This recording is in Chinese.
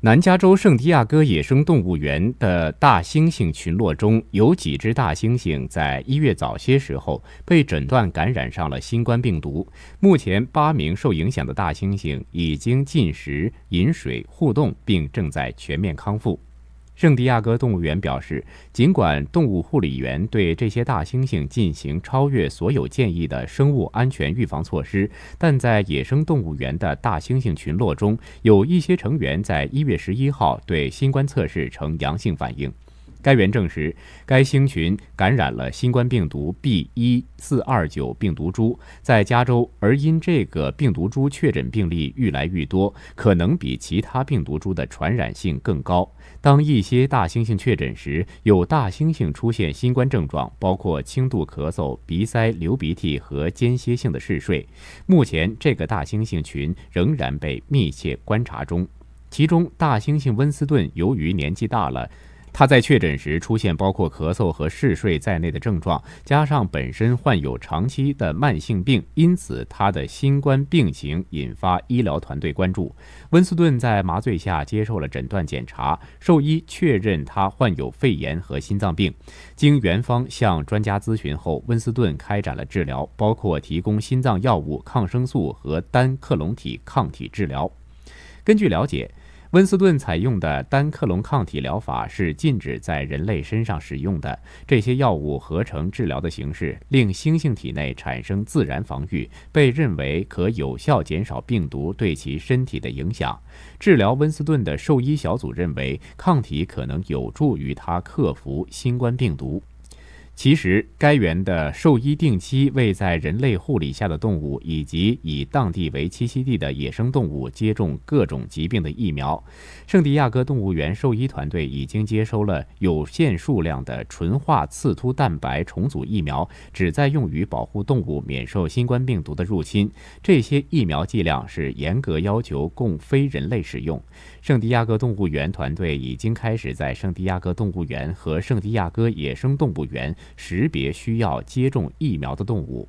南加州圣地亚哥野生动物园的大猩猩群落中有几只大猩猩在一月早些时候被诊断感染上了新冠病毒。目前，八名受影响的大猩猩已经进食、饮水、互动，并正在全面康复。圣地亚哥动物园表示，尽管动物护理员对这些大猩猩进行超越所有建议的生物安全预防措施，但在野生动物园的大猩猩群落中，有一些成员在一月十一号对新冠测试呈阳性反应。该员证实，该星群感染了新冠病毒 B. 一四二九病毒株，在加州。而因这个病毒株确诊病例愈来愈多，可能比其他病毒株的传染性更高。当一些大猩猩确诊时，有大猩猩出现新冠症状，包括轻度咳嗽、鼻塞、流鼻涕和间歇性的嗜睡。目前，这个大猩猩群仍然被密切观察中。其中，大猩猩温斯顿由于年纪大了。他在确诊时出现包括咳嗽和嗜睡在内的症状，加上本身患有长期的慢性病，因此他的新冠病情引发医疗团队关注。温斯顿在麻醉下接受了诊断检查，兽医确认他患有肺炎和心脏病。经原方向专家咨询后，温斯顿开展了治疗，包括提供心脏药物、抗生素和单克隆体抗体治疗。根据了解。温斯顿采用的单克隆抗体疗法是禁止在人类身上使用的。这些药物合成治疗的形式令猩猩体内产生自然防御，被认为可有效减少病毒对其身体的影响。治疗温斯顿的兽医小组认为，抗体可能有助于他克服新冠病毒。其实，该园的兽医定期为在人类护理下的动物以及以当地为栖息地的野生动物接种各种疾病的疫苗。圣地亚哥动物园兽医团队已经接收了有限数量的纯化刺突蛋白重组疫苗，旨在用于保护动物免受新冠病毒的入侵。这些疫苗剂量是严格要求供非人类使用。圣地亚哥动物园团队已经开始在圣地亚哥动物园和圣地亚哥野生动物园。识别需要接种疫苗的动物。